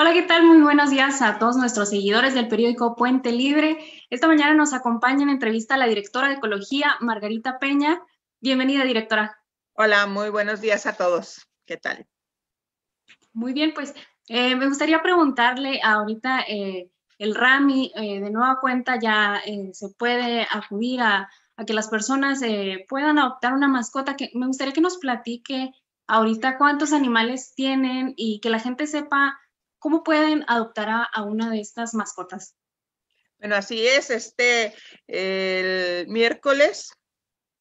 Hola, ¿qué tal? Muy buenos días a todos nuestros seguidores del periódico Puente Libre. Esta mañana nos acompaña en entrevista la directora de Ecología, Margarita Peña. Bienvenida, directora. Hola, muy buenos días a todos. ¿Qué tal? Muy bien, pues eh, me gustaría preguntarle ahorita, eh, el RAMI eh, de nueva cuenta ya se puede acudir a, que las personas puedan adoptar una mascota. me gustaría que nos platique ahorita cuántos animales tienen y que la gente sepa ¿Cómo pueden adoptar a, una de estas mascotas? Bueno, así es, este el miércoles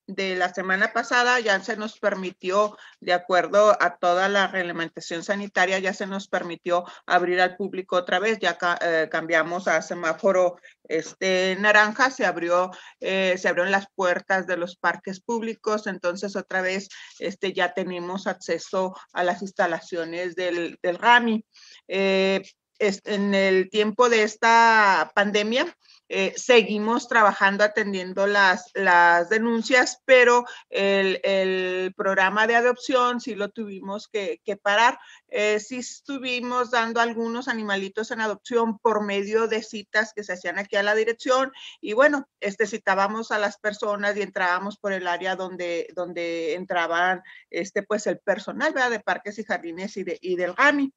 de la semana pasada ya se nos permitió, de acuerdo a toda la reglamentación sanitaria, ya se nos permitió abrir al público otra vez, ya eh, cambiamos a semáforo este, naranja, se abrió, eh, se abrieron las puertas de los parques públicos, entonces otra vez este, ya tenemos acceso a las instalaciones del, del RAMI. Eh, en el tiempo de esta pandemia, eh, seguimos trabajando atendiendo las, las denuncias, pero el, el, programa de adopción sí lo tuvimos que, parar. Eh, sí estuvimos dando algunos animalitos en adopción por medio de citas que se hacían aquí a la dirección y bueno, este, citábamos a las personas y entrábamos por el área donde, donde entraban este, pues el personal de parques y jardines y, de, del GAMI.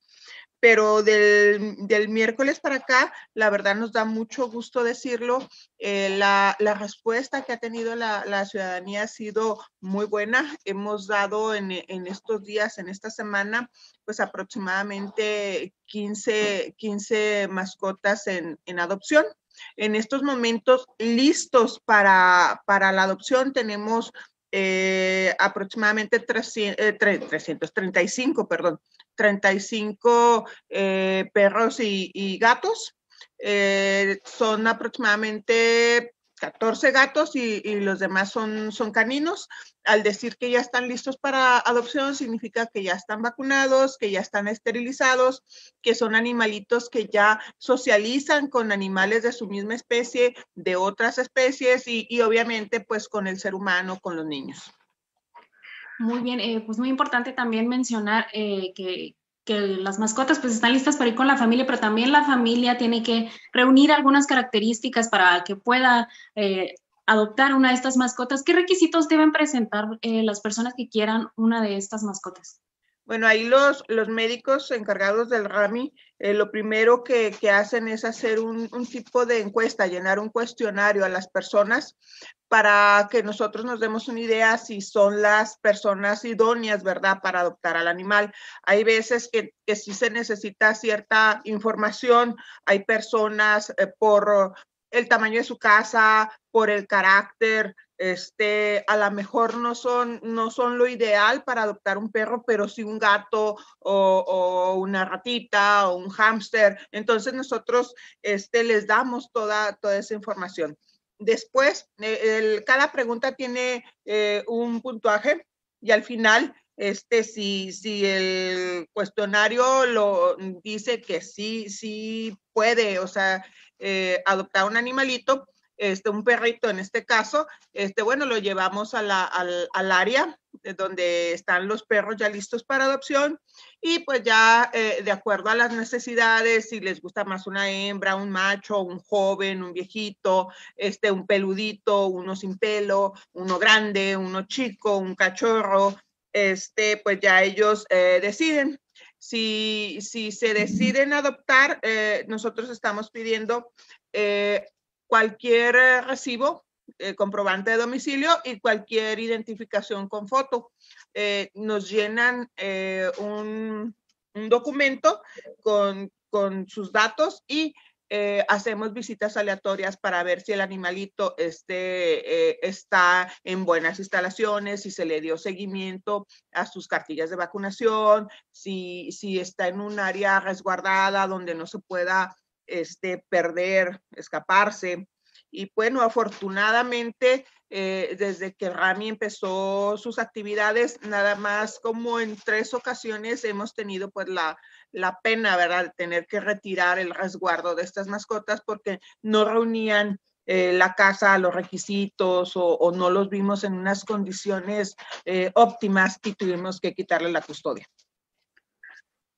Pero del, del miércoles para acá, la verdad nos da mucho gusto de decirlo, eh, la, respuesta que ha tenido la, ciudadanía ha sido muy buena. Hemos dado en, e, estos días, en esta semana, pues aproximadamente 15, 15 mascotas en, adopción en estos momentos listos para, para la adopción. Tenemos eh, aproximadamente 300, 335, eh, perdón, 35 perros y gatos. Eh, son aproximadamente 14 gatos y, los demás son, son caninos. Al decir que ya están listos para adopción, significa que ya están vacunados, que ya están esterilizados, que son animalitos que ya socializan con animales de su misma especie, de otras especies y, obviamente pues con el ser humano, con los niños. Muy bien, eh, pues muy importante también mencionar eh, que, que las mascotas pues están listas para ir con la familia, pero también la familia tiene que reunir algunas características para que pueda eh, adoptar una de estas mascotas. ¿Qué requisitos deben presentar eh, las personas que quieran una de estas mascotas? Bueno, ahí los, los médicos encargados del RAMI, eh, lo primero que, hacen es hacer un, tipo de encuesta, llenar un cuestionario a las personas para que nosotros nos demos una idea si son las personas idóneas, ¿verdad?, para adoptar al animal. Hay veces que, que sí se necesita cierta información, hay personas eh, por el tamaño de su casa, por el carácter, este, a lo mejor no son, no son lo ideal para adoptar un perro, pero sí un gato o, una ratita o un hámster. Entonces nosotros este, les damos toda, toda esa información. Después, eh, cada pregunta tiene eh, un puntuaje y al final, este, si, si el cuestionario lo dice que sí, sí puede, o sea, eh, adoptar un animalito, este, un perrito en este caso, este, bueno, lo llevamos al, al, área eh, donde están los perros ya listos para adopción y pues ya eh, de acuerdo a las necesidades, si les gusta más una hembra, un macho, un joven, un viejito, este, un peludito, uno sin pelo, uno grande, uno chico, un cachorro, este, pues ya ellos eh, deciden. Si, si se deciden adoptar, nosotros estamos pidiendo cualquier eh, recibo, eh, comprobante de domicilio y cualquier identificación con foto. Eh, nos llenan un, un, documento con, con, sus datos y hacemos visitas aleatorias para ver si el animalito este, está en buenas instalaciones, si se le dio seguimiento a sus cartillas de vacunación, si, si está en un área resguardada donde no se pueda este, perder, escaparse. Y bueno, afortunadamente, eh, desde que Rami empezó sus actividades, nada más como en tres ocasiones hemos tenido pues la, la pena, ¿verdad? Tener que retirar el resguardo de estas mascotas porque no reunían eh, la casa, los requisitos o, no los vimos en unas condiciones eh, óptimas y tuvimos que quitarle la custodia.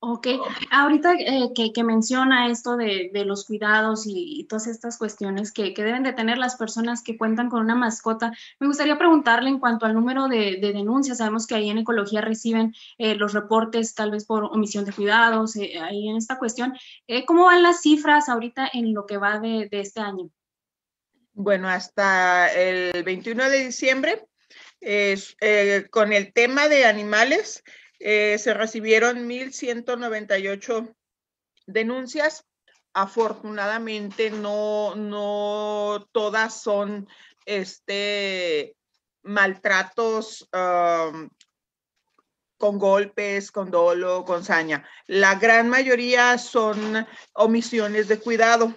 Ok, ahorita eh, que, menciona esto de, los cuidados y, todas estas cuestiones que, deben de tener las personas que cuentan con una mascota, me gustaría preguntarle en cuanto al número de, denuncias. Sabemos que ahí en ecología reciben eh, los reportes tal vez por omisión de cuidados, eh, ahí en esta cuestión. ¿Cómo van las cifras ahorita en lo que va de, de este año? Bueno, hasta el 21 de diciembre, con el tema de animales, eh, se recibieron 1.198 denuncias. Afortunadamente no, no todas son este, maltratos um, con golpes, con dolo, con saña. La gran mayoría son omisiones de cuidado.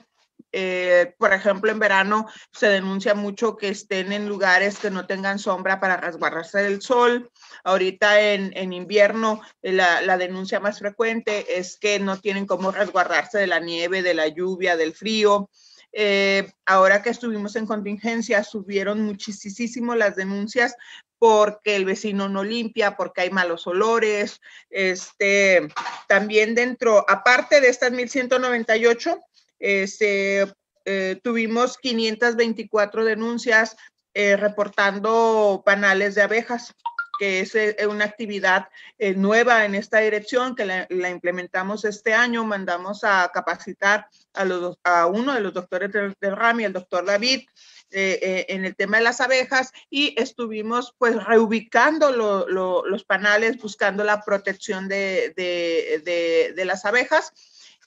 Eh, por ejemplo, en verano se denuncia mucho que estén en lugares que no tengan sombra para resguardarse del sol. Ahorita en, invierno eh, la, denuncia más frecuente es que no tienen cómo resguardarse de la nieve, de la lluvia, del frío. Eh, ahora que estuvimos en contingencia, subieron muchísimo las denuncias porque el vecino no limpia, porque hay malos olores. Este, también dentro, aparte de estas 1198, este, eh, tuvimos 524 denuncias eh, reportando panales de abejas que es eh, una actividad nueva en esta dirección que la, implementamos este año. Mandamos a capacitar a, uno de los doctores del, ram RAMI, el doctor David, en el tema de las abejas y estuvimos pues reubicando los panales, buscando la protección de, de las abejas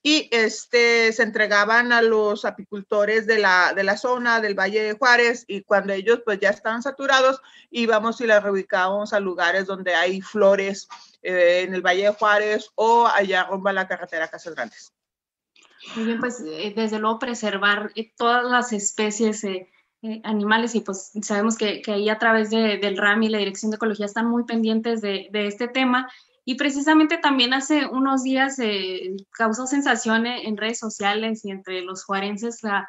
y este, se entregaban a los apicultores de la, zona del Valle de Juárez y cuando ellos pues ya estaban saturados íbamos y las reubicábamos a lugares donde hay flores eh, en el Valle de Juárez o allá rumbo a la carretera Casas Grandes. Muy bien, pues eh, desde luego preservar eh, todas las especies animales y pues sabemos que, ahí a través de, del RAM y la Dirección de Ecología están muy pendientes de, de este tema y precisamente también hace unos días eh, causó sensaciones en redes sociales y entre los juarenses, la,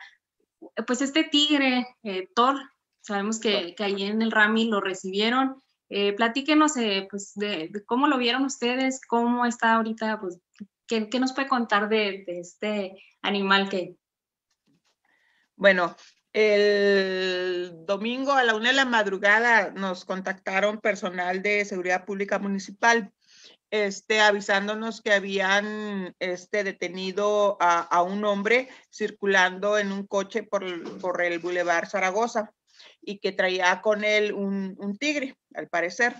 pues este tigre, eh, Thor, sabemos que, que, ahí en el Rami lo recibieron. Eh, platíquenos pues de, cómo lo vieron ustedes, cómo está ahorita, pues, ¿qué, nos puede contar de, este animal que... Bueno, el domingo a la una de la madrugada nos contactaron personal de Seguridad Pública Municipal este, avisándonos que habían este, detenido a, un hombre circulando en un coche por, el Boulevard Zaragoza y que traía con él un, tigre, al parecer.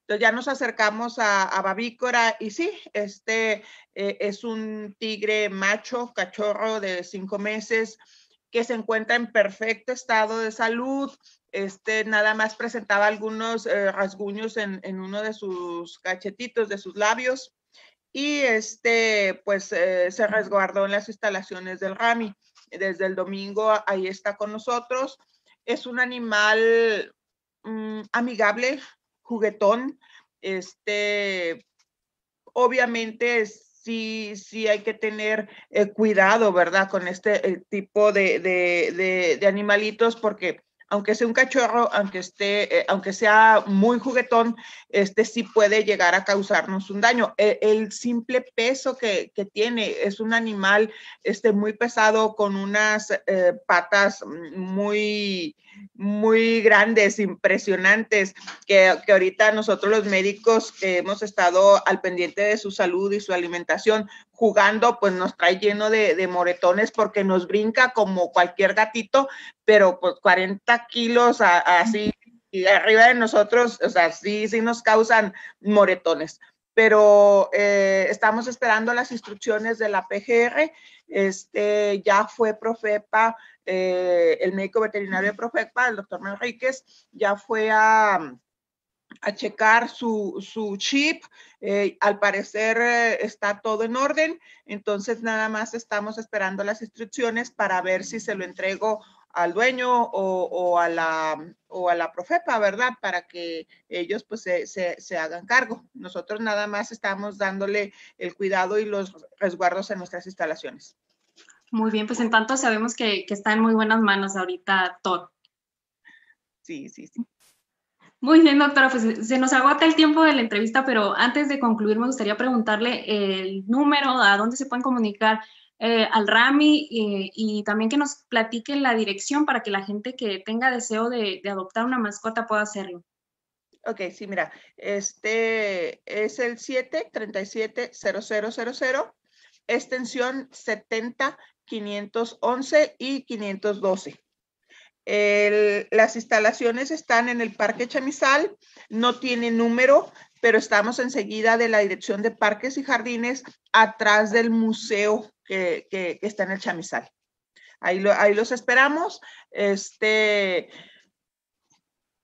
Entonces ya nos acercamos a, a Babícora y sí, este eh, es un tigre macho, cachorro de cinco meses, que se encuentra en perfecto estado de salud. Este, nada más presentaba algunos eh, rasguños en, uno de sus cachetitos, de sus labios, y este, pues eh, se resguardó en las instalaciones del RAMI. Desde el domingo ahí está con nosotros. Es un animal mm, amigable, juguetón, este, obviamente es, sí, sí hay que tener eh, cuidado, ¿verdad? Con este eh, tipo de, animalitos porque aunque sea un cachorro, aunque, esté, eh, aunque sea muy juguetón, este sí puede llegar a causarnos un daño. E, el, simple peso que, tiene es un animal este, muy pesado con unas patas muy muy grandes, impresionantes, que, que ahorita nosotros los médicos que hemos estado al pendiente de su salud y su alimentación, jugando, pues nos trae lleno de, moretones porque nos brinca como cualquier gatito, pero pues 40 kilos así y arriba de nosotros, o sea, sí, sí nos causan moretones pero eh, estamos esperando las instrucciones de la PGR. Este, ya fue Profepa, eh, el médico veterinario de Profepa, el doctor Manríquez, ya fue a, mm, checar su, chip. Eh, al parecer está todo en orden, entonces nada más estamos esperando las instrucciones para ver si se lo entrego al dueño o, a la, o la profepa, ¿verdad? Para que ellos pues se, hagan cargo. Nosotros nada más estamos dándole el cuidado y los resguardos en nuestras instalaciones. Muy bien, pues en tanto sabemos que, está en muy buenas manos ahorita todo. Sí, sí, sí. Muy bien, doctora, pues se nos agota el tiempo de la entrevista, pero antes de concluir me gustaría preguntarle el número, a dónde se pueden comunicar eh, al Rami eh, y, también que nos platique la dirección para que la gente que tenga deseo de, adoptar una mascota pueda hacerlo. Ok, sí, mira, este es el 737-0000, extensión 70-511 y 512. las instalaciones están en el Parque Chamizal, no tiene número, pero estamos enseguida de la Dirección de Parques y Jardines, atrás del Museo que, está en el chamizal. Ahí, ahí los esperamos. Este,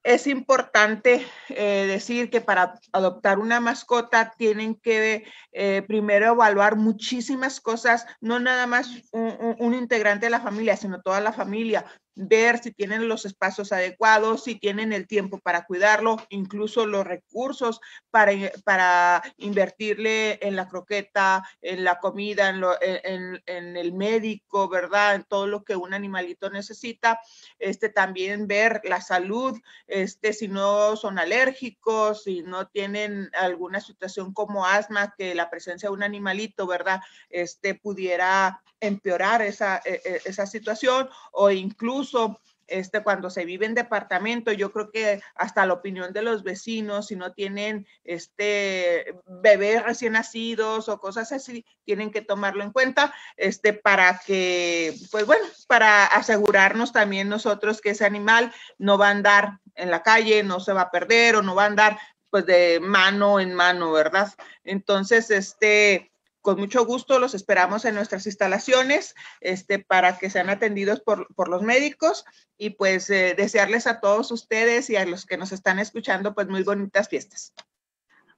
es importante eh, decir que para adoptar una mascota tienen que eh, primero evaluar muchísimas cosas, no nada más un, integrante de la familia, sino toda la familia, ver si tienen los espacios adecuados, si tienen el tiempo para cuidarlo, incluso los recursos para, eh, para invertirle en la croqueta, en la comida, en, el médico, ¿verdad? En todo lo que un animalito necesita. Este, también ver la salud, este, si no son alérgicos, si no tienen alguna situación como asma, que la presencia de un animalito, ¿verdad? Este, pudiera empeorar esa, e, e, esa situación o incluso este, cuando se vive en departamento, yo creo que hasta la opinión de los vecinos, si no tienen este, bebés recién nacidos o cosas así, tienen que tomarlo en cuenta este, para que, pues bueno, para asegurarnos también nosotros que ese animal no va a andar en la calle, no se va a perder o no va a andar pues de mano en mano, ¿verdad? Entonces, este, con mucho gusto los esperamos en nuestras instalaciones este, para que sean atendidos por, los médicos y pues eh, desearles a todos ustedes y a los que nos están escuchando pues muy bonitas fiestas.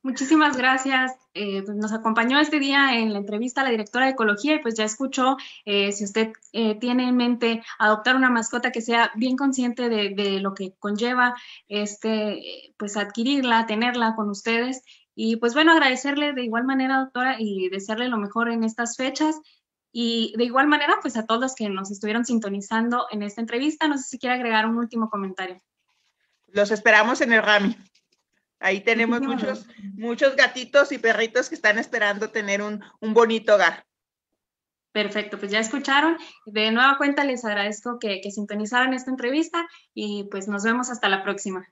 Muchísimas gracias. Eh, pues, nos acompañó este día en la entrevista la directora de ecología y pues ya escuchó, eh, si usted tiene en mente adoptar una mascota que sea bien consciente de, de, lo que conlleva este, pues adquirirla, tenerla con ustedes y pues bueno, agradecerle de igual manera, doctora, y desearle lo mejor en estas fechas. Y de igual manera, pues a todos los que nos estuvieron sintonizando en esta entrevista, no sé si quiere agregar un último comentario. Los esperamos en el RAMI. Ahí tenemos muchos, muchos gatitos y perritos que están esperando tener un, un bonito hogar. Perfecto, pues ya escucharon. De nueva cuenta les agradezco que, que sintonizaron esta entrevista y pues nos vemos hasta la próxima.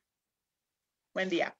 Buen día.